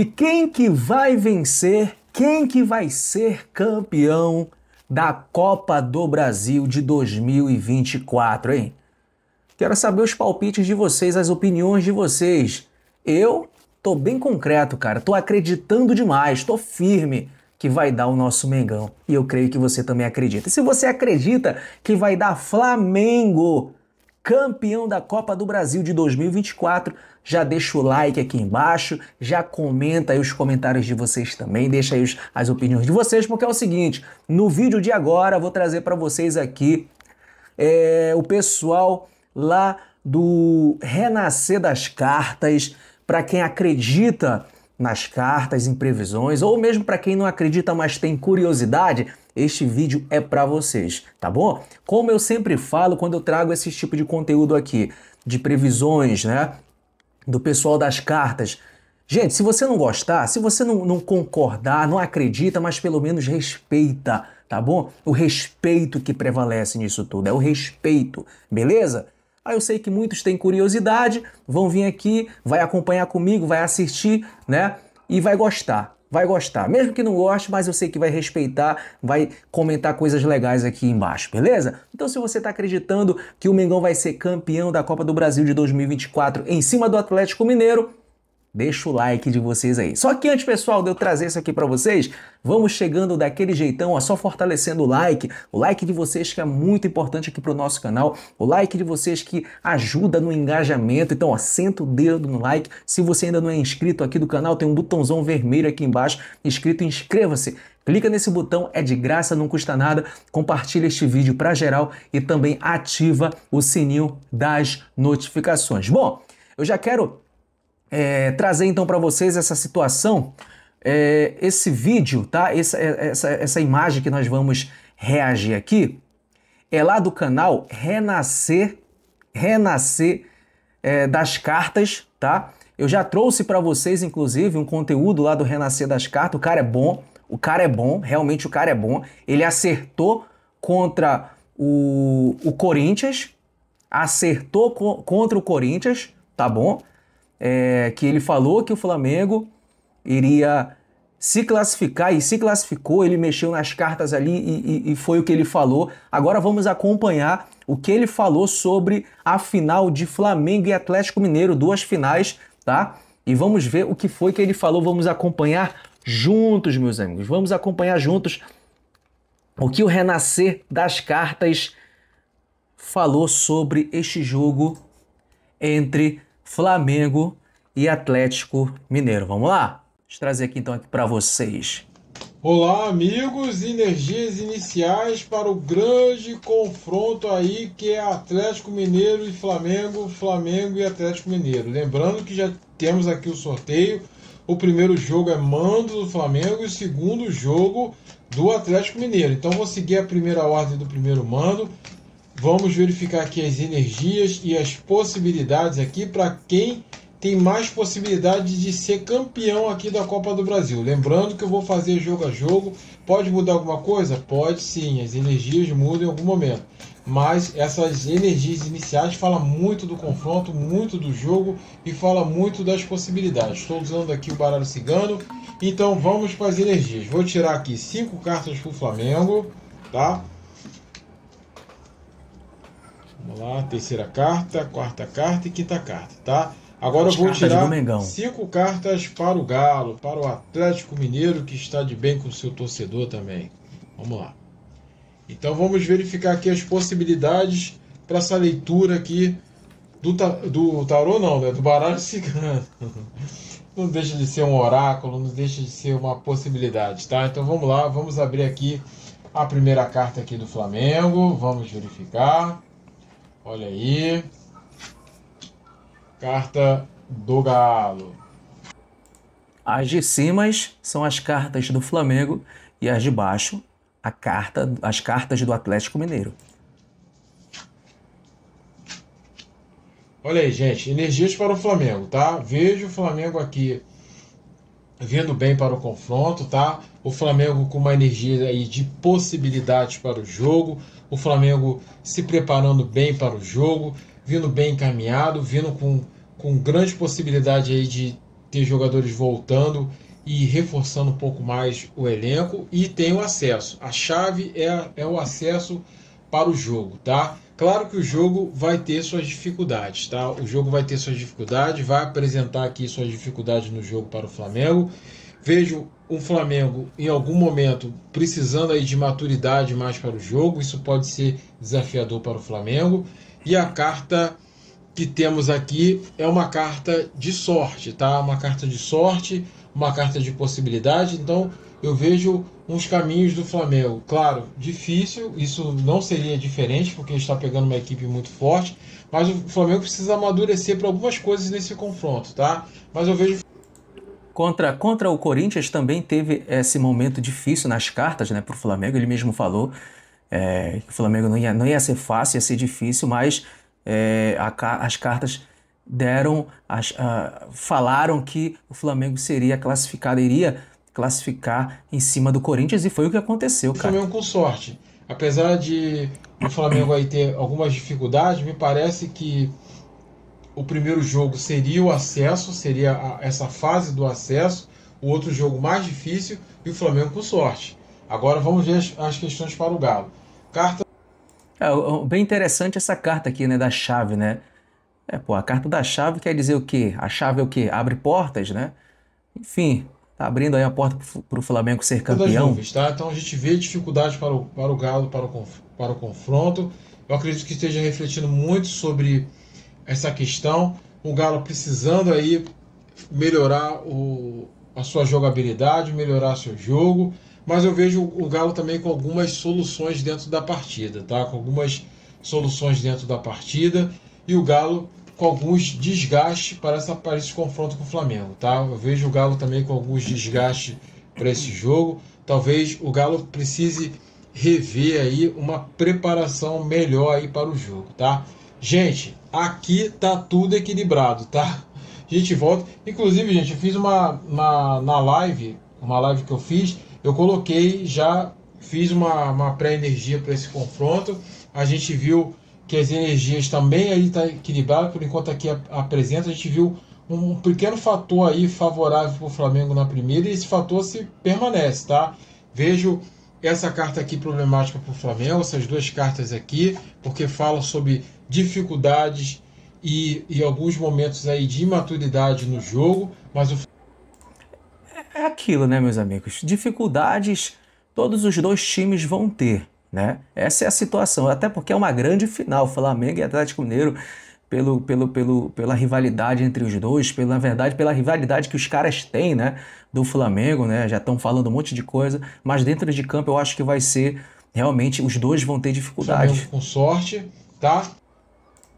E quem que vai vencer? Quem que vai ser campeão da Copa do Brasil de 2024, hein? Quero saber os palpites de vocês, as opiniões de vocês. Eu tô bem concreto, cara. Tô acreditando demais, tô firme que vai dar o nosso Mengão. E eu creio que você também acredita. E se você acredita que vai dar Flamengo campeão da Copa do Brasil de 2024. Já deixa o like aqui embaixo, já comenta aí os comentários de vocês também, deixa aí os, as opiniões de vocês, porque é o seguinte, no vídeo de agora vou trazer para vocês aqui é, o pessoal lá do Renascer das Cartas, para quem acredita nas cartas, em previsões, ou mesmo para quem não acredita, mas tem curiosidade, este vídeo é para vocês, tá bom? Como eu sempre falo quando eu trago esse tipo de conteúdo aqui, de previsões, né? Do pessoal das cartas. Gente, se você não gostar, se você não, não concordar, não acredita, mas pelo menos respeita, tá bom? O respeito que prevalece nisso tudo, é o respeito, beleza? Aí ah, eu sei que muitos têm curiosidade, vão vir aqui, vai acompanhar comigo, vai assistir, né? E vai gostar, vai gostar. Mesmo que não goste, mas eu sei que vai respeitar, vai comentar coisas legais aqui embaixo, beleza? Então se você está acreditando que o Mengão vai ser campeão da Copa do Brasil de 2024 em cima do Atlético Mineiro, deixa o like de vocês aí. Só que antes, pessoal, de eu trazer isso aqui para vocês, vamos chegando daquele jeitão, ó, só fortalecendo o like, o like de vocês que é muito importante aqui pro nosso canal, o like de vocês que ajuda no engajamento. Então, ó, senta o dedo no like. Se você ainda não é inscrito aqui do canal, tem um botãozão vermelho aqui embaixo Inscrito? inscreva-se. Clica nesse botão, é de graça, não custa nada. Compartilha este vídeo para geral e também ativa o sininho das notificações. Bom, eu já quero é, trazer então para vocês essa situação, é, esse vídeo, tá? Essa, é, essa, essa imagem que nós vamos reagir aqui é lá do canal Renascer, Renascer é, das Cartas, tá? Eu já trouxe para vocês, inclusive, um conteúdo lá do Renascer das Cartas. O cara é bom, o cara é bom, realmente o cara é bom. Ele acertou contra o, o Corinthians, acertou co contra o Corinthians, tá bom? é, que ele falou que o Flamengo iria se classificar e se classificou, ele mexeu nas cartas ali e, e, e, foi o que ele falou. Agora vamos acompanhar o que ele falou sobre a final de Flamengo e Atlético Mineiro, duas finais, tá? E vamos ver o que foi que ele falou. Vamos acompanhar juntos, meus amigos. Vamos acompanhar juntos o que o renascer das cartas falou sobre este jogo entre Flamengo e Atlético Mineiro. Vamos lá? Deixa eu trazer aqui então aqui para vocês. Olá, amigos. Energias iniciais para o grande confronto aí que é Atlético Mineiro e Flamengo, Flamengo e Atlético Mineiro. Lembrando que já temos aqui o sorteio. O primeiro jogo é mando do Flamengo e o segundo jogo do Atlético Mineiro. Então vou seguir a primeira ordem do primeiro mando. Vamos verificar aqui as energias e as possibilidades aqui para quem tem mais possibilidade de ser campeão aqui da Copa do Brasil. Lembrando que eu vou fazer jogo a jogo. Pode mudar alguma coisa? Pode sim, as energias mudam em algum momento. Mas essas energias iniciais falam muito do confronto, muito do jogo e fala muito das possibilidades. Estou usando aqui o baralho cigano. Então vamos para as energias. Vou tirar aqui cinco cartas para o Flamengo, tá? Vamos lá, terceira carta, quarta carta e quinta carta, tá? Agora As eu vou tirar cinco cartas para o Galo, para o Atlético Mineiro, que está de bem com o seu torcedor também. Vamos lá. Então vamos verificar aqui as possibilidades para essa leitura aqui do, do tarô, não, né? Do baralho cigano. Não deixa de ser um oráculo, não deixa de ser uma possibilidade, tá? Então vamos lá, vamos abrir aqui a primeira carta aqui do Flamengo, vamos verificar. Olha aí. Carta do Galo. As de cima são as cartas do Flamengo e as de baixo a carta, as cartas do Atlético Mineiro. Olha aí, gente, energias para o Flamengo, tá? Vejo o Flamengo aqui vindo bem para o confronto, tá? O Flamengo com uma energia aí de possibilidades para o jogo, o Flamengo se preparando bem para o jogo, vindo bem encaminhado, vindo com, com grande possibilidade aí de ter jogadores voltando e reforçando um pouco mais o elenco e tem o acesso. A chave é, é o acesso para o jogo, tá? Claro que o jogo vai ter suas dificuldades, tá? O jogo vai ter suas dificuldades, vai apresentar aqui suas dificuldades no jogo para o Flamengo. Vejo o Flamengo em algum momento precisando aí de maturidade mais para o jogo, isso pode ser desafiador para o Flamengo. E a carta que temos aqui é uma carta de sorte, tá? Uma carta de sorte, uma carta de possibilidade. Então, eu vejo uns caminhos do Flamengo. Claro, difícil, isso não seria diferente, porque está pegando uma equipe muito forte, mas o Flamengo precisa amadurecer para algumas coisas nesse confronto, tá? Mas eu vejo Contra, contra o Corinthians também teve esse momento difícil nas cartas né, para o Flamengo. Ele mesmo falou é, que o Flamengo não ia, não ia ser fácil, ia ser difícil, mas é, a, as cartas deram, as, falaram que o Flamengo seria classificado, iria classificar em cima do Corinthians e foi o que aconteceu, cara. O Flamengo com sorte. Apesar de o Flamengo aí ter algumas dificuldades, me parece que o primeiro jogo seria o acesso, seria a, essa fase do acesso, o outro jogo mais difícil e o Flamengo com sorte. Agora vamos ver as, as questões para o Galo. Carta é, bem interessante essa carta aqui, né, da chave, né? É, pô, a carta da chave quer dizer o quê? A chave é o quê? Abre portas, né? Enfim, tá abrindo aí a porta para o Flamengo ser campeão. Nuvens, tá? Então a gente vê dificuldade para o, para o Galo, para o, para o confronto. Eu acredito que esteja refletindo muito sobre essa questão. O Galo precisando aí melhorar o, a sua jogabilidade, melhorar seu jogo, mas eu vejo o Galo também com algumas soluções dentro da partida, tá? Com algumas soluções dentro da partida e o Galo com alguns desgastes para, essa, para esse confronto com o Flamengo, tá? Eu vejo o Galo também com alguns desgastes para esse jogo. Talvez o Galo precise rever aí uma preparação melhor aí para o jogo, tá? Gente, aqui tá tudo equilibrado, tá? A gente volta. Inclusive, gente, eu fiz uma, uma na live, uma live que eu fiz, eu coloquei, já fiz uma, uma pré-energia para esse confronto. A gente viu que as energias também aí está equilibrado, por enquanto aqui apresenta, a gente viu um pequeno fator aí favorável para o Flamengo na primeira e esse fator se permanece, tá? Vejo essa carta aqui problemática para o Flamengo, essas duas cartas aqui, porque fala sobre dificuldades e, e alguns momentos aí de imaturidade no jogo, mas o aquilo, né, meus amigos? Dificuldades todos os dois times vão ter, né? Essa é a situação, até porque é uma grande final, Flamengo e Atlético Mineiro, pelo, pelo, pelo, pela rivalidade entre os dois, pela na verdade, pela rivalidade que os caras têm, né, do Flamengo, né? Já estão falando um monte de coisa, mas dentro de campo eu acho que vai ser realmente os dois vão ter dificuldade. com sorte, tá?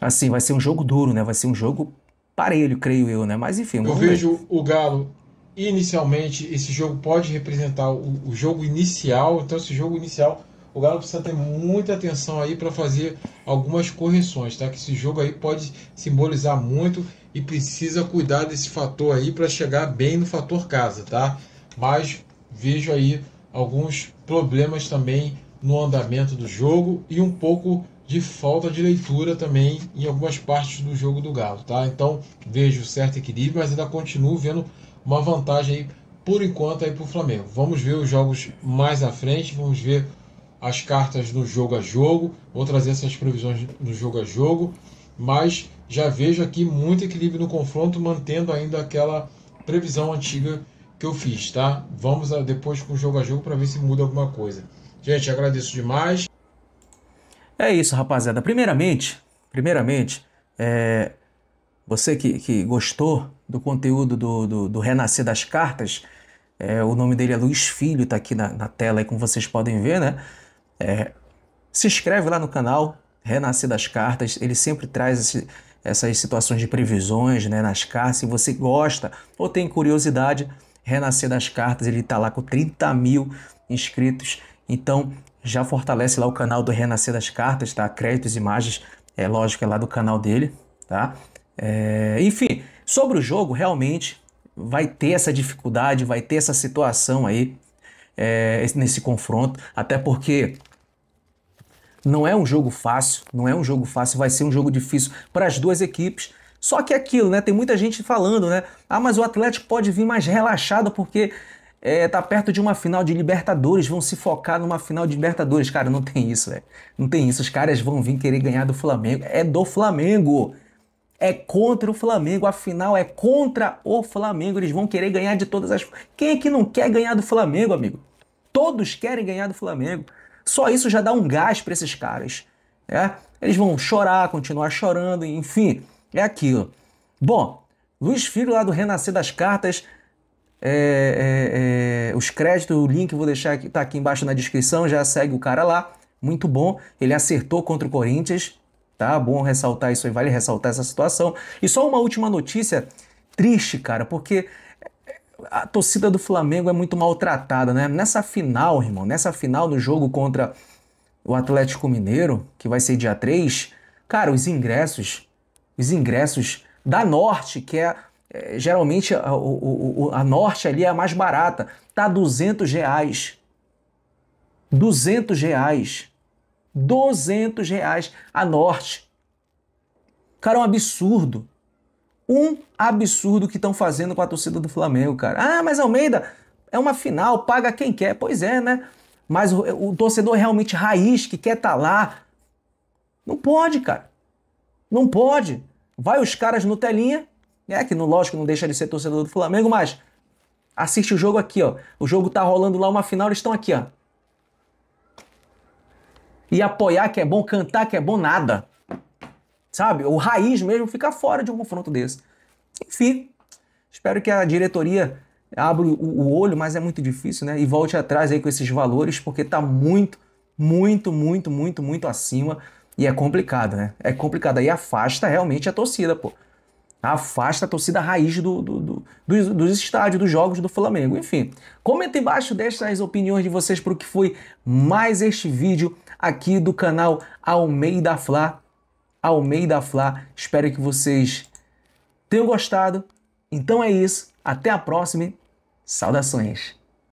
Assim, vai ser um jogo duro, né? Vai ser um jogo parelho, creio eu, né? Mas enfim, Eu vejo ver. o Galo inicialmente esse jogo pode representar o, o, jogo inicial, então esse jogo inicial o Galo precisa ter muita atenção aí para fazer algumas correções, tá? Que esse jogo aí pode simbolizar muito e precisa cuidar desse fator aí para chegar bem no fator casa, tá? Mas vejo aí alguns problemas também no andamento do jogo e um pouco de falta de leitura também em algumas partes do jogo do Galo, tá? Então vejo certo equilíbrio, mas ainda continuo vendo uma vantagem aí, por enquanto aí para o Flamengo. Vamos ver os jogos mais à frente, vamos ver as cartas no jogo a jogo, vou trazer essas previsões no jogo a jogo, mas já vejo aqui muito equilíbrio no confronto, mantendo ainda aquela previsão antiga que eu fiz, tá? Vamos a, ah, depois com o jogo a jogo para ver se muda alguma coisa. Gente, agradeço demais. É isso, rapaziada. Primeiramente, primeiramente, é, você que, que gostou do conteúdo do, do, do Renascer das Cartas, é, o nome dele é Luiz Filho, está aqui na, na tela, aí, como vocês podem ver, né? É, se inscreve lá no canal Renascer das Cartas, ele sempre traz esse, essas situações de previsões né, nas cartas. Se você gosta ou tem curiosidade, Renascer das Cartas, ele está lá com 30 mil inscritos. Então, já fortalece lá o canal do Renascer das Cartas, tá? Créditos, imagens, é lógico, é lá do canal dele, tá? É, enfim, sobre o jogo, realmente vai ter essa dificuldade, vai ter essa situação aí é, nesse confronto, até porque não é um jogo fácil, não é um jogo fácil, vai ser um jogo difícil para as duas equipes. Só que é aquilo, né? Tem muita gente falando, né? Ah, mas o Atlético pode vir mais relaxado porque é, tá perto de uma final de Libertadores, vão se focar numa final de Libertadores. Cara, não tem isso, velho. Não tem isso. Os caras vão vir querer ganhar do Flamengo. É do Flamengo. É contra o Flamengo, afinal é contra o Flamengo. Eles vão querer ganhar de todas as. Quem é que não quer ganhar do Flamengo, amigo? Todos querem ganhar do Flamengo. Só isso já dá um gás para esses caras. é? Eles vão chorar, continuar chorando, enfim, é aquilo. Bom, Luiz Filho lá do Renascer das Cartas é, é, é, os créditos, o link vou deixar aqui, tá aqui embaixo na descrição, já segue o cara lá. Muito bom, ele acertou contra o Corinthians. Tá bom ressaltar isso aí, vale ressaltar essa situação. E só uma última notícia triste, cara, porque eh, a torcida do Flamengo é muito maltratada, né? Nessa final, irmão, nessa final do jogo contra o Atlético Mineiro, que vai ser dia 3, cara, os ingressos, os ingressos da Norte, que é, é geralmente a, o, a, Norte ali é a mais barata, tá 200 reais. 200 reais. 200 reais a norte. Cara, é um absurdo. Um absurdo que estão fazendo com a torcida do Flamengo, cara. Ah, mas Almeida, é uma final, paga quem quer. Pois é, né? Mas o, o torcedor é realmente raiz, que quer estar tá lá, não pode, cara. Não pode. Vai os caras no telinha, é que lógico não deixa de ser torcedor do Flamengo, mas assiste o jogo aqui, ó. O jogo tá rolando lá, uma final, eles estão aqui, ó. E apoiar que é bom, cantar que é bom, nada. Sabe? O raiz mesmo fica fora de um confronto desse. Enfim, espero que a diretoria abra o olho, mas é muito difícil, né? E volte atrás aí com esses valores, porque tá muito, muito, muito, muito, muito acima. E é complicado, né? É complicado. Aí afasta realmente a torcida, pô. Afasta a torcida raiz do, do, do dos, dos, estádios, dos jogos do Flamengo. Enfim, comenta embaixo, deixa as opiniões de vocês para o que foi mais este vídeo aqui do canal Almeida Fla. Almeida Fla. Espero que vocês tenham gostado. Então é isso. Até a próxima. Saudações.